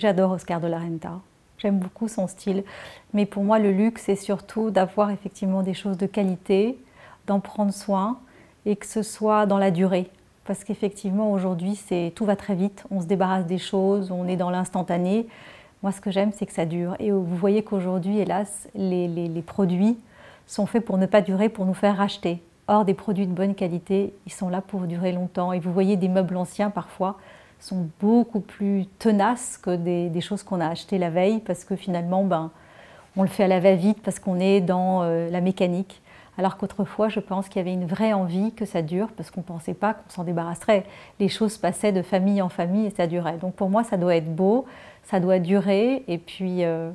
J'adore Oscar de la Renta. J'aime beaucoup son style. Mais pour moi, le luxe, c'est surtout d'avoir effectivement des choses de qualité, d'en prendre soin et que ce soit dans la durée. Parce qu'effectivement, aujourd'hui, c'est tout va très vite. On se débarrasse des choses, on est dans l'instantané. Moi, ce que j'aime, c'est que ça dure. Et vous voyez qu'aujourd'hui, hélas, les, les produits sont faits pour ne pas durer, pour nous faire racheter. Or, des produits de bonne qualité, ils sont là pour durer longtemps. Et vous voyez des meubles anciens parfois, sont beaucoup plus tenaces que des, choses qu'on a achetées la veille parce que finalement, ben, on le fait à la va-vite parce qu'on est dans euh, la mécanique. Alors qu'autrefois, je pense qu'il y avait une vraie envie que ça dure parce qu'on ne pensait pas qu'on s'en débarrasserait. Les choses passaient de famille en famille et ça durait. Donc pour moi, ça doit être beau, ça doit durer et puis euh,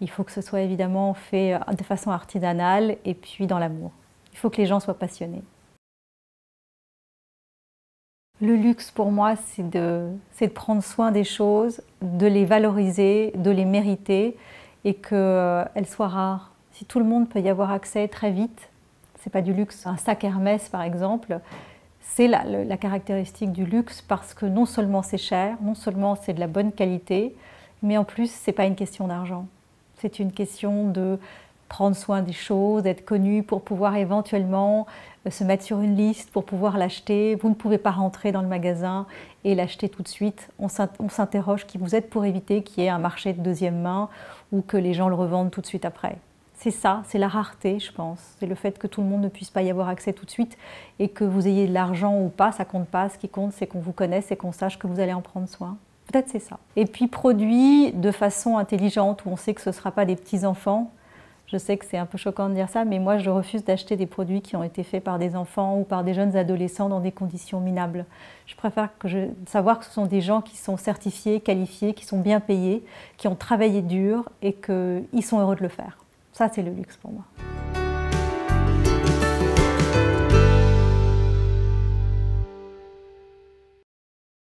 il faut que ce soit évidemment fait euh, de façon artisanale et puis dans l'amour. Il faut que les gens soient passionnés. Le luxe pour moi, c'est de, prendre soin des choses, de les valoriser, de les mériter et qu'elles euh, soient rares. Si tout le monde peut y avoir accès très vite, c'est pas du luxe. Un sac Hermès, par exemple, c'est la, la, caractéristique du luxe parce que non seulement c'est cher, non seulement c'est de la bonne qualité, mais en plus, c'est pas une question d'argent. C'est une question de prendre soin des choses, être connu pour pouvoir éventuellement euh, se mettre sur une liste pour pouvoir l'acheter. Vous ne pouvez pas rentrer dans le magasin et l'acheter tout de suite. On s'interroge qui vous êtes pour éviter qu'il y ait un marché de deuxième main ou que les gens le revendent tout de suite après. C'est ça, c'est la rareté, je pense. C'est le fait que tout le monde ne puisse pas y avoir accès tout de suite et que vous ayez de l'argent ou pas, ça compte pas. Ce qui compte, c'est qu'on vous connaisse et qu'on sache que vous allez en prendre soin. Peut-être c'est ça. Et puis produit de façon intelligente, où on sait que ce ne sera pas des petits-enfants je sais que c'est un peu choquant de dire ça, mais moi je refuse d'acheter des produits qui ont été faits par des enfants ou par des jeunes adolescents dans des conditions minables. Je préfère que je... savoir que ce sont des gens qui sont certifiés, qualifiés, qui sont bien payés, qui ont travaillé dur et qu'ils sont heureux de le faire. Ça, c'est le luxe pour moi.